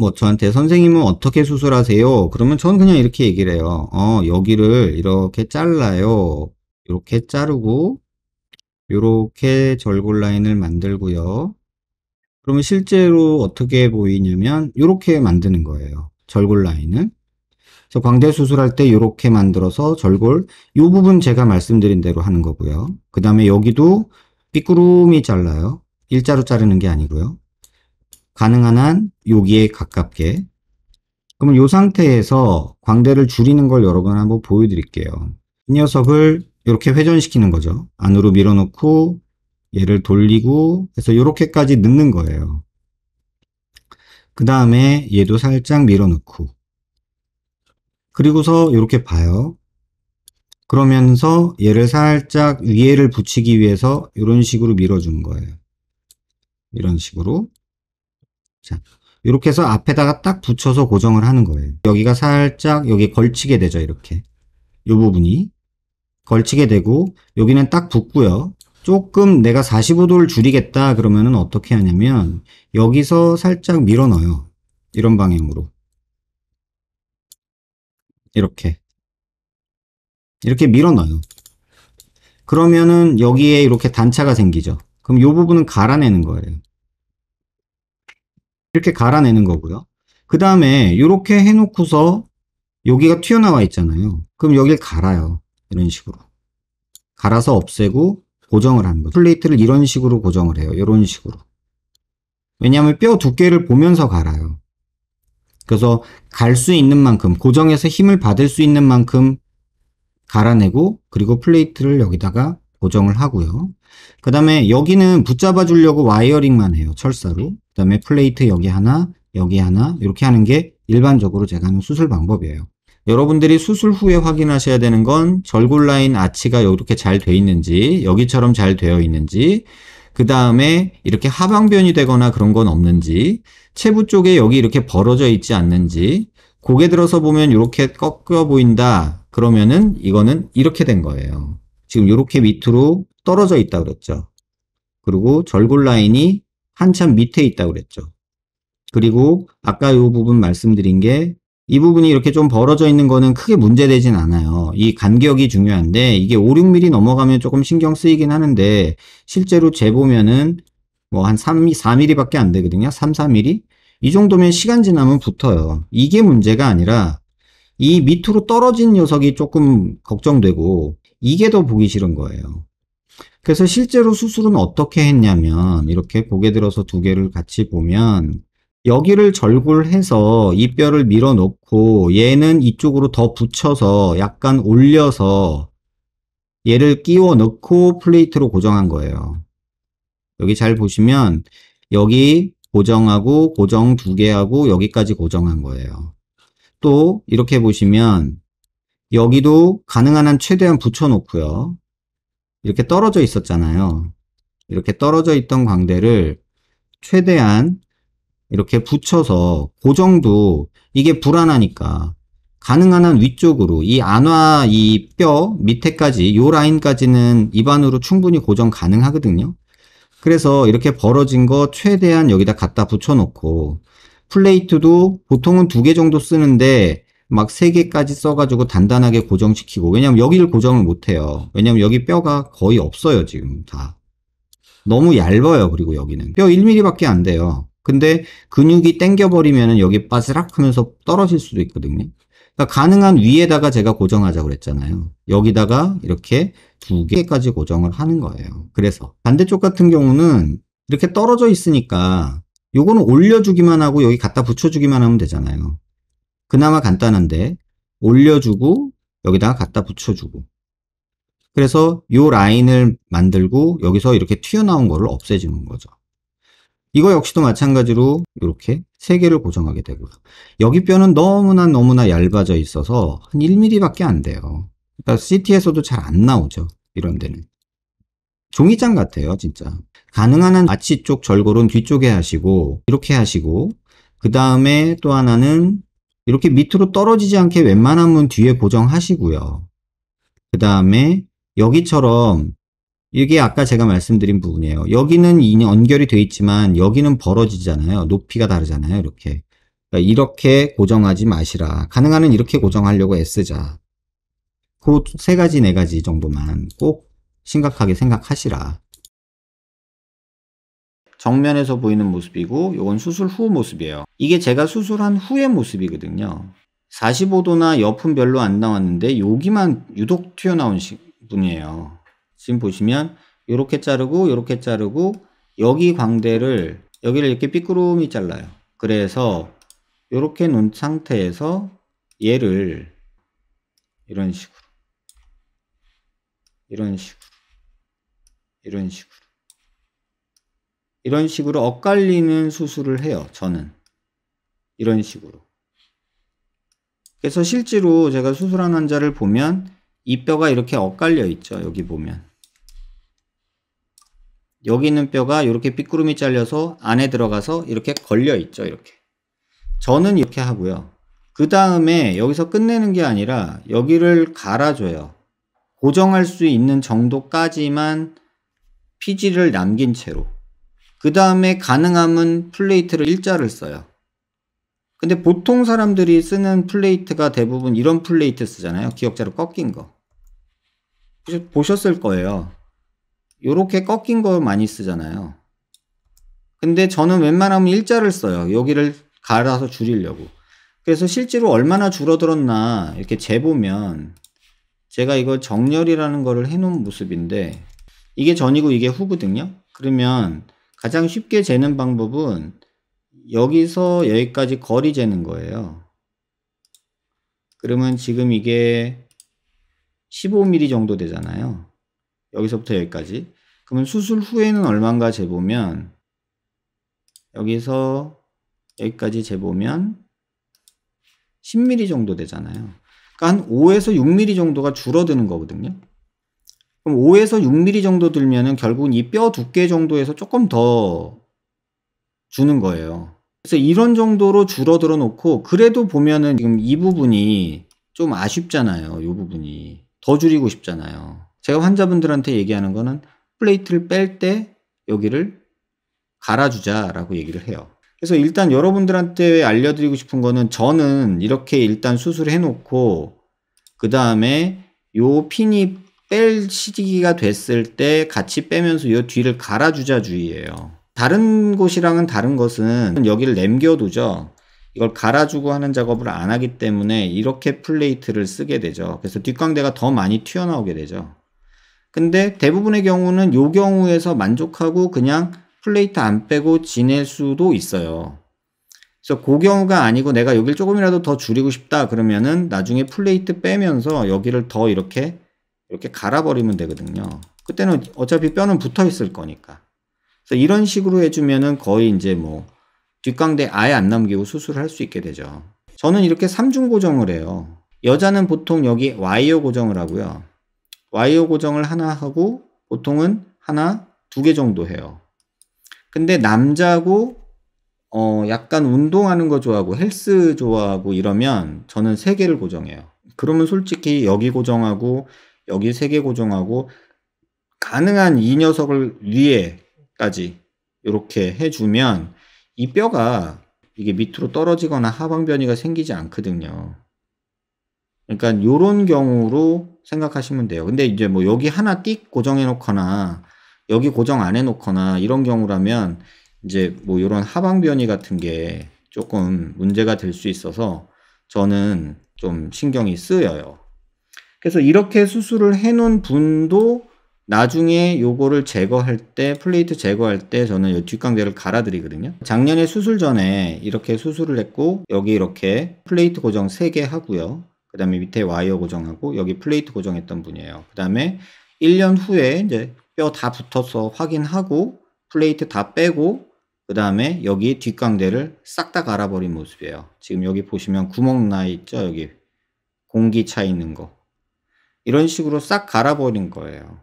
뭐 저한테 선생님은 어떻게 수술하세요? 그러면 저는 그냥 이렇게 얘기를 해요. 어, 여기를 이렇게 잘라요. 이렇게 자르고 이렇게 절골 라인을 만들고요. 그러면 실제로 어떻게 보이냐면 이렇게 만드는 거예요. 절골 라인은. 그래서 광대 수술할 때 이렇게 만들어서 절골 이 부분 제가 말씀드린 대로 하는 거고요. 그 다음에 여기도 삐꾸름이 잘라요. 일자로 자르는 게 아니고요. 가능한 한 여기에 가깝게 그러면 이 상태에서 광대를 줄이는 걸 여러분 한번 보여드릴게요. 이 녀석을 이렇게 회전시키는 거죠. 안으로 밀어넣고 얘를 돌리고 해서 이렇게까지 넣는 거예요. 그 다음에 얘도 살짝 밀어넣고 그리고서 이렇게 봐요. 그러면서 얘를 살짝 위에를 붙이기 위해서 이런 식으로 밀어준 거예요. 이런 식으로 자, 이렇게 해서 앞에다가 딱 붙여서 고정을 하는 거예요. 여기가 살짝 여기 걸치게 되죠. 이렇게. 이 부분이 걸치게 되고 여기는 딱 붙고요. 조금 내가 45도를 줄이겠다 그러면은 어떻게 하냐면 여기서 살짝 밀어 넣어요. 이런 방향으로. 이렇게. 이렇게 밀어 넣어요. 그러면은 여기에 이렇게 단차가 생기죠. 그럼 이 부분은 갈아내는 거예요. 이렇게 갈아내는 거고요. 그 다음에 이렇게 해놓고서 여기가 튀어나와 있잖아요. 그럼 여기를 갈아요. 이런 식으로. 갈아서 없애고 고정을 하는 거예요. 플레이트를 이런 식으로 고정을 해요. 이런 식으로. 왜냐하면 뼈 두께를 보면서 갈아요. 그래서 갈 수 있는 만큼 고정해서 힘을 받을 수 있는 만큼 갈아내고 그리고 플레이트를 여기다가 고정을 하고요. 그 다음에 여기는 붙잡아 주려고 와이어링만 해요. 철사로. 그 다음에 플레이트 여기 하나, 여기 하나 이렇게 하는 게 일반적으로 제가 하는 수술 방법이에요. 여러분들이 수술 후에 확인하셔야 되는 건 절골 라인 아치가 이렇게 잘 돼 있는지 여기처럼 잘 되어 있는지 그 다음에 이렇게 하방변이 되거나 그런 건 없는지 체부 쪽에 여기 이렇게 벌어져 있지 않는지 고개 들어서 보면 이렇게 꺾여 보인다 그러면은 이거는 이렇게 된 거예요. 지금 이렇게 밑으로 떨어져 있다 그랬죠. 그리고 절골 라인이 한참 밑에 있다고 그랬죠. 그리고 아까 이 부분 말씀드린 게 이 부분이 이렇게 좀 벌어져 있는 거는 크게 문제되진 않아요. 이 간격이 중요한데 이게 5, 6mm 넘어가면 조금 신경 쓰이긴 하는데 실제로 재보면은 뭐 한 3, 4mm밖에 안 되거든요. 3, 4mm? 이 정도면 시간 지나면 붙어요. 이게 문제가 아니라 이 밑으로 떨어진 녀석이 조금 걱정되고 이게 더 보기 싫은 거예요. 그래서 실제로 수술은 어떻게 했냐면 이렇게 고개 들어서 두 개를 같이 보면 여기를 절골해서이 뼈를 밀어놓고 얘는 이쪽으로 더 붙여서 약간 올려서 얘를 끼워 넣고 플레이트로 고정한 거예요. 여기 잘 보시면 여기 고정하고 고정 두 개하고 여기까지 고정한 거예요. 또 이렇게 보시면 여기도 가능한 한 최대한 붙여놓고요. 이렇게 떨어져 있었잖아요. 이렇게 떨어져 있던 광대를 최대한 이렇게 붙여서 고정도 이게 불안하니까 가능한 한 위쪽으로 이 안화 이 뼈 밑에까지 요 라인까지는 입안으로 충분히 고정 가능하거든요. 그래서 이렇게 벌어진 거 최대한 여기다 갖다 붙여놓고 플레이트도 보통은 두 개 정도 쓰는데 막 3개까지 써가지고 단단하게 고정시키고 왜냐면 여기를 고정을 못해요. 왜냐면 여기 뼈가 거의 없어요 지금 다. 너무 얇아요 그리고 여기는. 뼈 1mm밖에 안 돼요. 근데 근육이 당겨버리면 여기 빠스락 하면서 떨어질 수도 있거든요. 그러니까 가능한 위에다가 제가 고정하자 그랬잖아요. 여기다가 이렇게 두 개까지 고정을 하는 거예요. 그래서 반대쪽 같은 경우는 이렇게 떨어져 있으니까 요거는 올려주기만 하고 여기 갖다 붙여주기만 하면 되잖아요. 그나마 간단한데 올려주고 여기다가 갖다 붙여주고 그래서 이 라인을 만들고 여기서 이렇게 튀어나온 거를 없애주는 거죠. 이거 역시도 마찬가지로 이렇게 세 개를 고정하게 되고요. 여기 뼈는 너무나 너무나 얇아져 있어서 한 1mm밖에 안 돼요. 그러니까 CT에서도 잘 안 나오죠. 이런 데는. 종이장 같아요, 진짜. 가능한 한 아치 쪽 절골은 뒤쪽에 하시고 이렇게 하시고 그 다음에 또 하나는 이렇게 밑으로 떨어지지 않게 웬만하면 뒤에 고정하시고요. 그 다음에 여기처럼 이게 아까 제가 말씀드린 부분이에요. 여기는 연결이 돼 있지만 여기는 벌어지잖아요. 높이가 다르잖아요. 이렇게. 그러니까 이렇게 고정하지 마시라. 가능한 한 이렇게 고정하려고 애쓰자. 그 세 가지, 네 가지 정도만 꼭 심각하게 생각하시라. 정면에서 보이는 모습이고 이건 수술 후 모습이에요. 이게 제가 수술한 후의 모습이거든요. 45도나 옆은 별로 안 나왔는데 여기만 유독 튀어나온 분이에요. 지금 보시면 이렇게 자르고 이렇게 자르고 여기 광대를 여기를 이렇게 삐꾸름이 잘라요. 그래서 이렇게 놓은 상태에서 얘를 이런 식으로 이런 식으로 이런 식으로 이런 식으로 엇갈리는 수술을 해요. 저는 이런 식으로. 그래서 실제로 제가 수술한 환자를 보면 이 뼈가 이렇게 엇갈려 있죠. 여기 보면. 여기 있는 뼈가 이렇게 삐꾸름이 잘려서 안에 들어가서 이렇게 걸려 있죠. 이렇게. 저는 이렇게 하고요. 그 다음에 여기서 끝내는 게 아니라 여기를 갈아줘요. 고정할 수 있는 정도까지만 피지를 남긴 채로. 그 다음에 가능하면 플레이트를 일자를 써요. 근데 보통 사람들이 쓰는 플레이트가 대부분 이런 플레이트 쓰잖아요. 기억자로 꺾인 거. 보셨을 거예요. 이렇게 꺾인 거 많이 쓰잖아요. 근데 저는 웬만하면 일자를 써요. 여기를 갈아서 줄이려고. 그래서 실제로 얼마나 줄어들었나 이렇게 재보면 제가 이걸 정렬이라는 거를 해놓은 모습인데 이게 전이고 이게 후거든요. 그러면 가장 쉽게 재는 방법은 여기서 여기까지 거리 재는 거예요. 그러면 지금 이게 15mm 정도 되잖아요. 여기서부터 여기까지. 그러면 수술 후에는 얼마인가 재보면 여기서 여기까지 재보면 10mm 정도 되잖아요. 그러니까 한 5에서 6mm 정도가 줄어드는 거거든요. 그럼 5에서 6mm 정도 들면은 결국은 이 뼈 두께 정도에서 조금 더 주는 거예요. 그래서 이런 정도로 줄어들어 놓고 그래도 보면은 지금 이 부분이 좀 아쉽잖아요. 이 부분이 더 줄이고 싶잖아요. 제가 환자분들한테 얘기하는 거는 플레이트를 뺄 때 여기를 갈아주자라고 얘기를 해요. 그래서 일단 여러분들한테 알려드리고 싶은 거는 저는 이렇게 일단 수술해 놓고 그 다음에 요 핀이 뺄 시기가 됐을 때 같이 빼면서 이 뒤를 갈아주자 주의예요. 다른 곳이랑은 다른 것은 여기를 남겨두죠. 이걸 갈아주고 하는 작업을 안 하기 때문에 이렇게 플레이트를 쓰게 되죠. 그래서 뒷광대가 더 많이 튀어나오게 되죠. 근데 대부분의 경우는 이 경우에서 만족하고 그냥 플레이트 안 빼고 지낼 수도 있어요. 그래서 그 경우가 아니고 내가 여기를 조금이라도 더 줄이고 싶다 그러면은 나중에 플레이트 빼면서 여기를 더 이렇게 이렇게 갈아버리면 되거든요. 그때는 어차피 뼈는 붙어 있을 거니까. 그래서 이런 식으로 해주면은 거의 이제 뭐 뒷광대 아예 안 남기고 수술을 할 수 있게 되죠. 저는 이렇게 3중 고정을 해요. 여자는 보통 여기 와이어 고정을 하고요. 와이어 고정을 하나 하고 보통은 하나, 두 개 정도 해요. 근데 남자고 어 약간 운동하는 거 좋아하고 헬스 좋아하고 이러면 저는 세 개를 고정해요. 그러면 솔직히 여기 고정하고 여기 세 개 고정하고 가능한 이 녀석을 위에까지 이렇게 해주면 이 뼈가 이게 밑으로 떨어지거나 하방 변이가 생기지 않거든요. 그러니까 이런 경우로 생각하시면 돼요. 근데 이제 뭐 여기 하나 띡 고정해 놓거나 여기 고정 안 해 놓거나 이런 경우라면 이제 뭐이런 하방 변이 같은 게 조금 문제가 될 수 있어서 저는 좀 신경이 쓰여요. 그래서 이렇게 수술을 해놓은 분도 나중에 요거를 제거할 때 플레이트 제거할 때 저는 요 뒷광대를 갈아드리거든요 작년에 수술 전에 이렇게 수술을 했고 여기 이렇게 플레이트 고정 3개 하고요 그 다음에 밑에 와이어 고정하고 여기 플레이트 고정했던 분이에요 그 다음에 1년 후에 이제 뼈 다 붙어서 확인하고 플레이트 다 빼고 그 다음에 여기 뒷광대를 싹 다 갈아버린 모습이에요 지금 여기 보시면 구멍 나 있죠 여기 공기 차 있는 거 이런 식으로 싹 갈아버린 거예요.